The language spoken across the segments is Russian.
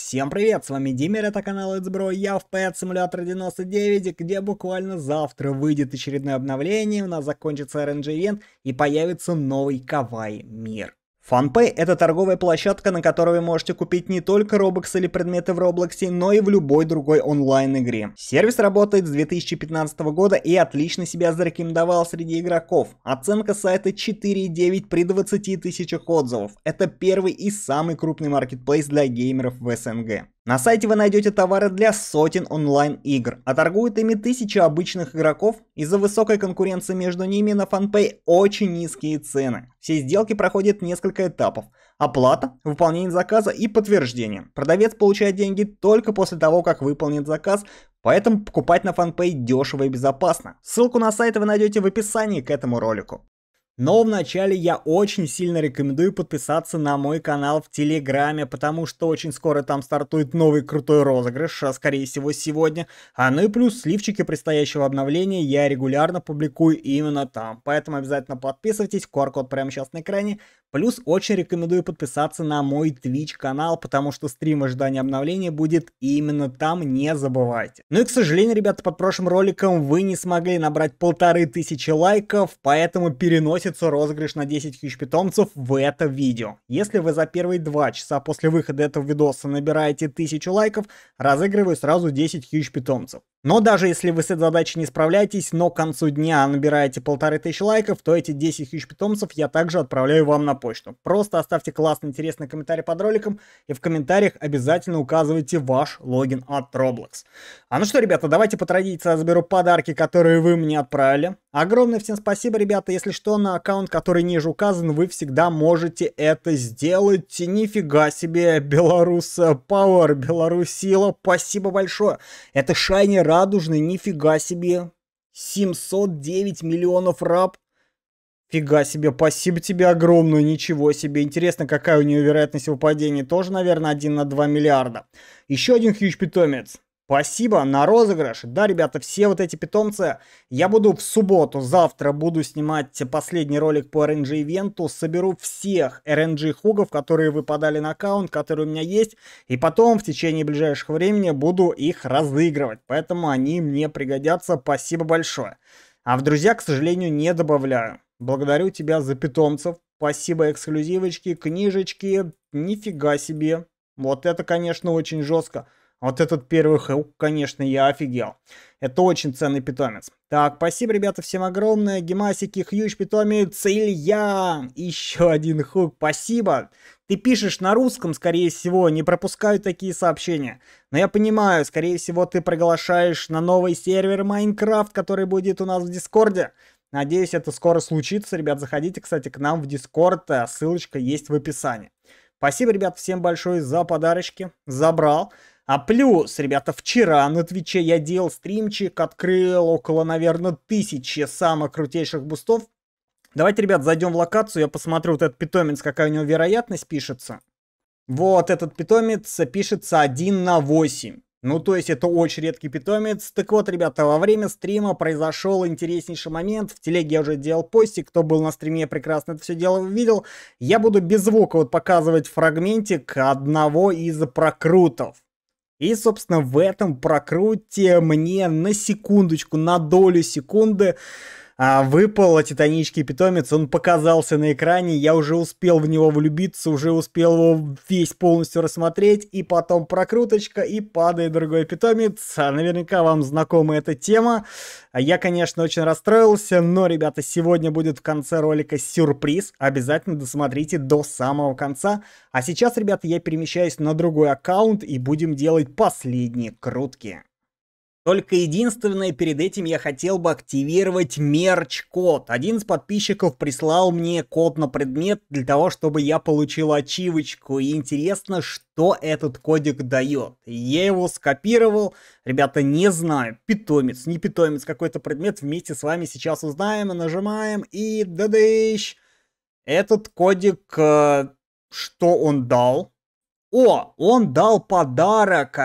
Всем привет, с вами Димер, это канал It's я в Pet Simulator 99, где буквально завтра выйдет очередное обновление, у нас закончится RNG Event и появится новый Кавай мир. FunPay – это торговая площадка, на которой вы можете купить не только Robux или предметы в Roblox, но и в любой другой онлайн-игре. Сервис работает с 2015 года и отлично себя зарекомендовал среди игроков. Оценка сайта 4.9 при 20 тысячах отзывов. Это первый и самый крупный маркетплейс для геймеров в СНГ. На сайте вы найдете товары для сотен онлайн-игр, а торгуют ими тысячи обычных игроков. Из-за высокой конкуренции между ними на FanPay очень низкие цены. Все сделки проходят несколько этапов. Оплата, выполнение заказа и подтверждение. Продавец получает деньги только после того, как выполнит заказ, поэтому покупать на FanPay дешево и безопасно. Ссылку на сайт вы найдете в описании к этому ролику. Но вначале я очень сильно рекомендую подписаться на мой канал в Телеграме, потому что очень скоро там стартует новый крутой розыгрыш, а скорее всего сегодня. А ну и плюс сливчики предстоящего обновления я регулярно публикую именно там. Поэтому обязательно подписывайтесь, QR-код прямо сейчас на экране. Плюс очень рекомендую подписаться на мой Twitch канал, потому что стрим ожидания обновления будет именно там, не забывайте. Ну и, к сожалению, ребята, под прошлым роликом вы не смогли набрать полторы тысячи лайков, поэтому переносится розыгрыш на 10 тысяч питомцев в это видео. Если вы за первые два часа после выхода этого видоса набираете тысячу лайков, разыгрываю сразу 10 тысяч питомцев. Но даже если вы с этой задачей не справляетесь, но к концу дня набираете полторы тысячи лайков, то эти 10 тысяч питомцев я также отправляю вам на почту. Просто оставьте классный, интересный комментарий под роликом, и в комментариях обязательно указывайте ваш логин от Roblox. А ну что, ребята, давайте по традиции заберу подарки, которые вы мне отправили. Огромное всем спасибо, ребята. Если что, на аккаунт, который ниже указан, вы всегда можете это сделать. Нифига себе, Беларус э, Power, Беларусила, спасибо большое. Это Шайни Радужный, нифига себе. 709 миллионов раб. Фига себе, спасибо тебе огромное, ничего себе. Интересно, какая у нее вероятность выпадения. Тоже, наверное, 1 на 2 миллиарда. Еще один хьюч питомец. Спасибо на розыгрыш. Да, ребята, все вот эти питомцы. Я буду в субботу, завтра буду снимать последний ролик по RNG ивенту. Соберу всех RNG хугов, которые выпадали на аккаунт, которые у меня есть. И потом в течение ближайшего времени буду их разыгрывать. Поэтому они мне пригодятся. Спасибо большое. А в друзья, к сожалению, не добавляю. Благодарю тебя за питомцев. Спасибо, эксклюзивочки, книжечки. Нифига себе. Вот это, конечно, очень жестко. Вот этот первый хэук, конечно, я офигел. Это очень ценный питомец. Так, спасибо, ребята, всем огромное. Гемасики, Хьюч, питомец, Илья. Еще один хук, спасибо. Ты пишешь на русском, скорее всего, не пропускаю такие сообщения. Но я понимаю, скорее всего, ты приглашаешь на новый сервер Майнкрафт, который будет у нас в Дискорде. Надеюсь, это скоро случится. Ребят, заходите, кстати, к нам в Дискорд. А ссылочка есть в описании. Спасибо, ребят, всем большое за подарочки. Забрал. А плюс, ребята, вчера на Твиче я делал стримчик, открыл около, наверное, тысячи самых крутейших бустов. Давайте, ребят, зайдем в локацию, я посмотрю вот этот питомец, какая у него вероятность пишется. Вот этот питомец пишется 1 на 8. Ну, то есть это очень редкий питомец. Так вот, ребята, во время стрима произошел интереснейший момент. В телеге я уже делал постик, кто был на стриме, прекрасно это все дело увидел. Я буду без звука вот показывать фрагментик одного из прокрутов. И, собственно, в этом прокруте мне на секундочку, на долю секунды а, выпал титанический питомец, он показался на экране, я уже успел в него влюбиться, уже успел его весь полностью рассмотреть, и потом прокруточка, и падает другой питомец. А, наверняка вам знакома эта тема. А, я, конечно, очень расстроился, но, ребята, сегодня будет в конце ролика сюрприз. Обязательно досмотрите до самого конца. А сейчас, ребята, я перемещаюсь на другой аккаунт и будем делать последние крутки. Только единственное, перед этим я хотел бы активировать мерч-код. Один из подписчиков прислал мне код на предмет для того, чтобы я получил ачивочку. И интересно, что этот кодик дает. Я его скопировал. Ребята, не знаю. Питомец, не питомец, какой-то предмет. Вместе с вами сейчас узнаем, и нажимаем и дадыщ. Этот кодик, э, что он дал? О, он дал подарок.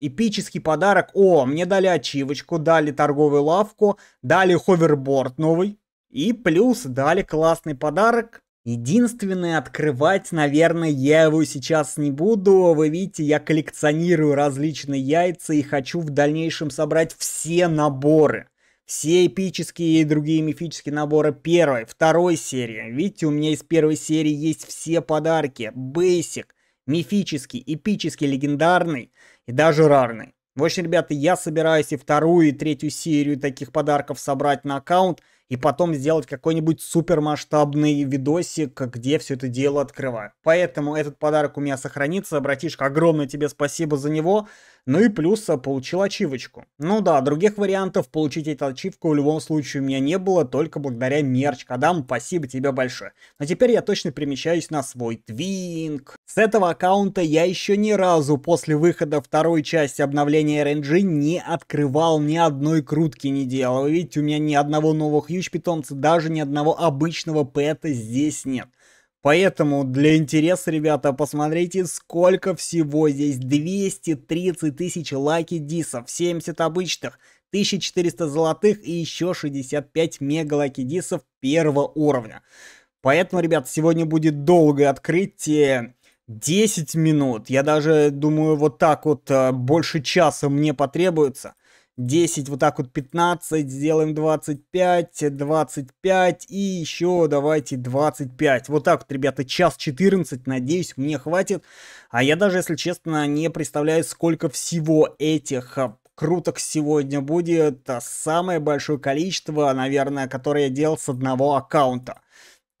Эпический подарок. О, мне дали ачивочку, дали торговую лавку, дали ховерборд новый. И плюс дали классный подарок. Единственное, открывать, наверное, я его сейчас не буду. Вы видите, я коллекционирую различные яйца и хочу в дальнейшем собрать все наборы. Все эпические и другие мифические наборы первой, второй серии. Видите, у меня из первой серии есть все подарки. Basic, мифический, эпический, легендарный и даже рарный. В общем, ребята, я собираюсь и вторую, и третью серию таких подарков собрать на аккаунт и потом сделать какой-нибудь супер масштабный видосик, где все это дело открываю. Поэтому этот подарок у меня сохранится. Братишка, огромное тебе спасибо за него. Ну и плюс а, получил ачивочку. Ну да, других вариантов получить эту ачивку в любом случае у меня не было, только благодаря мерч. Кадам, спасибо тебе большое. Но теперь я точно перемещаюсь на свой твинг. С этого аккаунта я еще ни разу после выхода второй части обновления RNG не открывал ни одной крутки не делал. Вы видите, у меня ни одного нового хьюч питомца, даже ни одного обычного пэта здесь нет. Поэтому для интереса, ребята, посмотрите, сколько всего здесь. 230 тысяч лаки дисов, 70 обычных, 1400 золотых и еще 65 мега лаки дисов первого уровня. Поэтому, ребята, сегодня будет долгое открытие. 10 минут, я даже думаю, вот так вот э, больше часа мне потребуется. 10, вот так вот 15, сделаем 25, 25 и еще давайте 25. Вот так вот, ребята, час 14, надеюсь, мне хватит. А я даже, если честно, не представляю, сколько всего этих а, круток сегодня будет. А самое большое количество, наверное, которое я делал с одного аккаунта.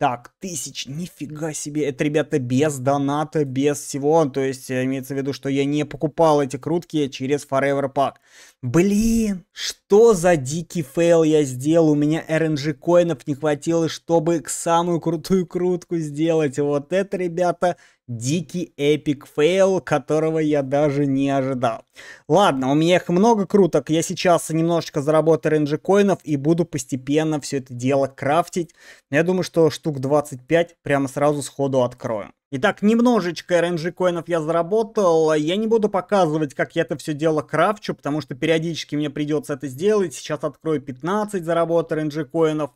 Так, тысяч, нифига себе, это, ребята, без доната, без всего, то есть э, имеется в виду, что я не покупал эти крутки через Forever Pack. Блин, что за дикий фейл я сделал, у меня RNG коинов не хватило, чтобы самую крутую крутку сделать, вот это, ребята, дикий эпик фейл, которого я даже не ожидал. Ладно, у меня их много круток, я сейчас немножечко заработаю ренджи коинов и буду постепенно все это дело крафтить. Я думаю, что штук 25 прямо сразу сходу открою. Итак, немножечко RNG коинов я заработал, я не буду показывать, как я это все дело крафчу, потому что периодически мне придется это сделать, сейчас открою 15 заработ RNG коинов,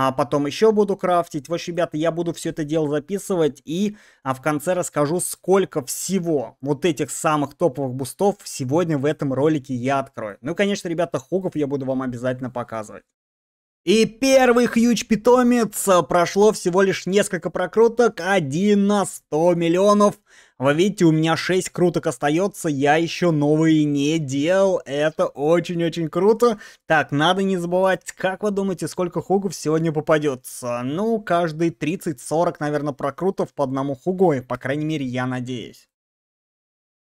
а потом еще буду крафтить. В общем, ребята, я буду все это дело записывать и а в конце расскажу, сколько всего вот этих самых топовых бустов сегодня в этом ролике я открою. Ну и, конечно, ребята, хуков я буду вам обязательно показывать. И первый хьюч питомец а, прошло всего лишь несколько прокруток, один на 100 миллионов. Вы видите, у меня 6 круток остается, я еще новые не делал, это очень-очень круто. Так, надо не забывать, как вы думаете, сколько хугов сегодня попадется? Ну, каждый 30-40, наверное, прокрутов по одному хугу, и, по крайней мере, я надеюсь.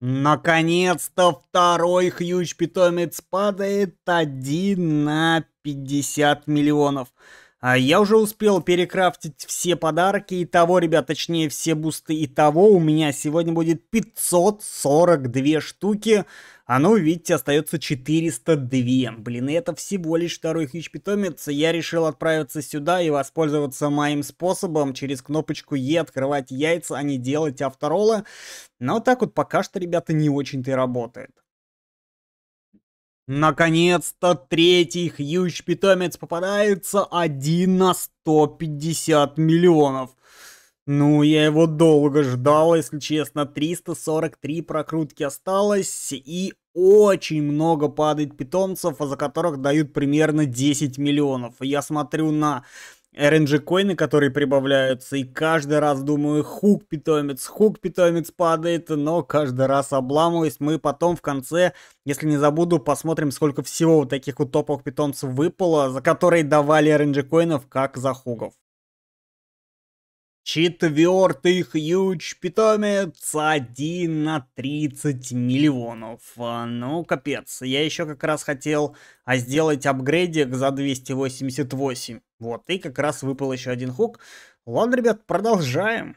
Наконец-то второй хьюч питомец падает 1 на 50 миллионов. А я уже успел перекрафтить все подарки и того, ребят, точнее все бусты и того. У меня сегодня будет 542 штуки. А ну, видите, остается 402. Блин, это всего лишь второй хищ-питомец. Я решил отправиться сюда и воспользоваться моим способом через кнопочку Е открывать яйца, а не делать авторолла. Но так вот пока что, ребята, не очень-то и работает. Наконец-то третий хьюч питомец попадается один на 150 миллионов. Ну, я его долго ждал, если честно. 343 прокрутки осталось, и очень много падает питомцев, а за которых дают примерно 10 миллионов. Я смотрю на RNG коины, которые прибавляются, и каждый раз думаю, хук питомец, хук питомец падает, но каждый раз обламываюсь. Мы потом в конце, если не забуду, посмотрим, сколько всего вот таких вот топовых питомцев выпало, за которые давали RNG коинов как за хугов. Четвертый хьюч питомец 1 на 30 миллионов. А, ну, капец. Я еще как раз хотел а, сделать апгрейдик за 288. Вот, и как раз выпал еще один хук. Ладно, ребят, продолжаем.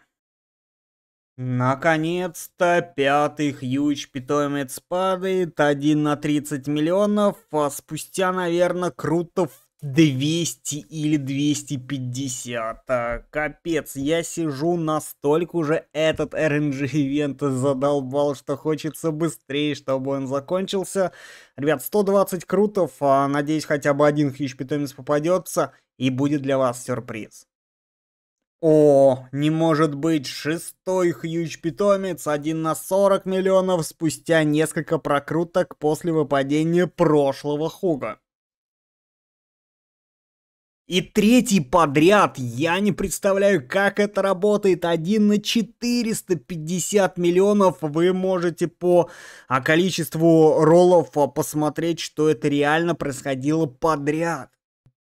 Наконец-то пятый хьюч питомец падает 1 на 30 миллионов, а спустя, наверное, круто 200 или 250. капец, я сижу настолько уже этот RNG ивент задолбал, что хочется быстрее, чтобы он закончился. Ребят, 120 крутов, а, надеюсь хотя бы один хищ питомец попадется и будет для вас сюрприз. О, не может быть, шестой хьюч питомец, один на 40 миллионов спустя несколько прокруток после выпадения прошлого хуга. И третий подряд, я не представляю, как это работает, один на 450 миллионов, вы можете по а, количеству роллов а, посмотреть, что это реально происходило подряд.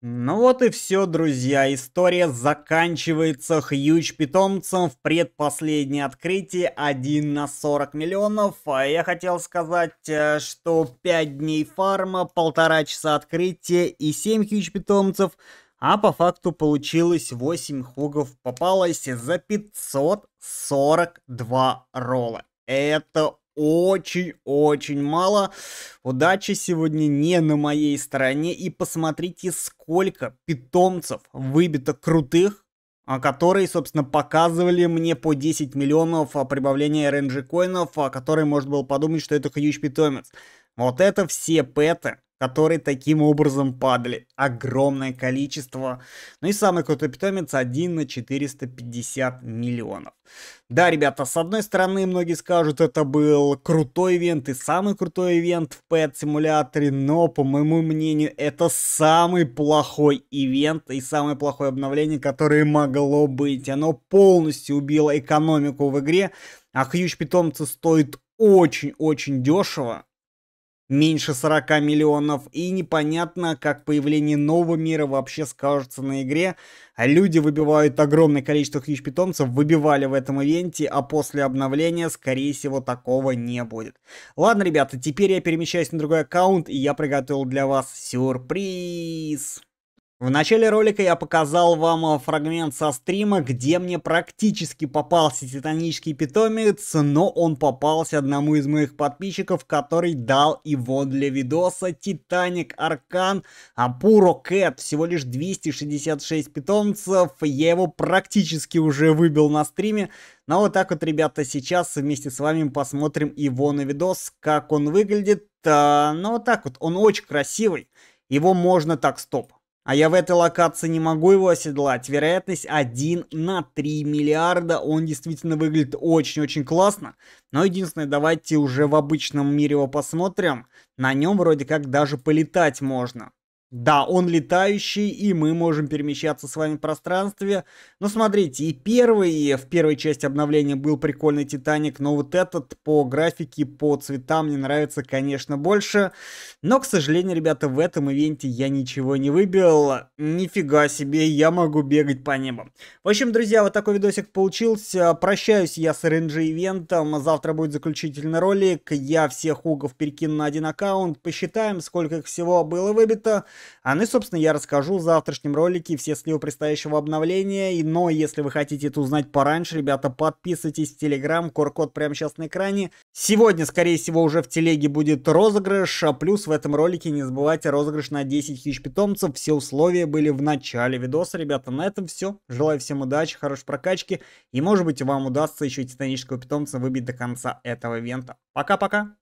Ну вот и все, друзья. История заканчивается хьюч питомцем в предпоследнее открытие 1 на 40 миллионов. А я хотел сказать, э, что 5 дней фарма, полтора часа открытия и 7 хьюч питомцев – а по факту получилось 8 хугов, попалось за 542 ролла. Это очень-очень мало. Удача сегодня не на моей стороне. И посмотрите, сколько питомцев выбито крутых, а которые, собственно, показывали мне по 10 миллионов а, прибавления RNG коинов, о а, которой можно было подумать, что это хьюч питомец. Вот это все пэты которые таким образом падали. Огромное количество. Ну и самый крутой питомец 1 на 450 миллионов. Да, ребята, с одной стороны, многие скажут, это был крутой ивент и самый крутой ивент в Pet симуляторе, но, по моему мнению, это самый плохой ивент и самое плохое обновление, которое могло быть. Оно полностью убило экономику в игре, а хьюч питомцы стоит очень-очень дешево меньше 40 миллионов, и непонятно, как появление нового мира вообще скажется на игре. Люди выбивают огромное количество хьюч-питомцев, выбивали в этом ивенте, а после обновления, скорее всего, такого не будет. Ладно, ребята, теперь я перемещаюсь на другой аккаунт, и я приготовил для вас сюрприз. В начале ролика я показал вам э, фрагмент со стрима, где мне практически попался титанический питомец, но он попался одному из моих подписчиков, который дал его для видоса Титаник Аркан Апуро Кэт. Всего лишь 266 питомцев, я его практически уже выбил на стриме, но ну, а вот так вот, ребята, сейчас вместе с вами посмотрим его на видос, как он выглядит. А, ну вот так вот, он очень красивый, его можно так стоп а я в этой локации не могу его оседлать. Вероятность 1 на 3 миллиарда. Он действительно выглядит очень-очень классно. Но единственное, давайте уже в обычном мире его посмотрим. На нем вроде как даже полетать можно. Да, он летающий, и мы можем перемещаться с вами в пространстве. Но смотрите, и первый, в первой части обновления был прикольный Титаник, но вот этот по графике, по цветам мне нравится, конечно, больше. Но, к сожалению, ребята, в этом ивенте я ничего не выбил. Нифига себе, я могу бегать по небу. В общем, друзья, вот такой видосик получился. Прощаюсь я с RNG ивентом. Завтра будет заключительный ролик. Я всех угов перекину на один аккаунт. Посчитаем, сколько их всего было выбито. А ну и, собственно, я расскажу в завтрашнем ролике все сливы предстоящего обновления. И Но если вы хотите это узнать пораньше, ребята, подписывайтесь в Телеграм, QR-код прямо сейчас на экране. Сегодня, скорее всего, уже в Телеге будет розыгрыш, а плюс в этом ролике не забывайте розыгрыш на 10 тысяч питомцев. Все условия были в начале видоса, ребята. На этом все. Желаю всем удачи, хорошей прокачки и, может быть, вам удастся еще титанического питомца выбить до конца этого ивента. Пока-пока!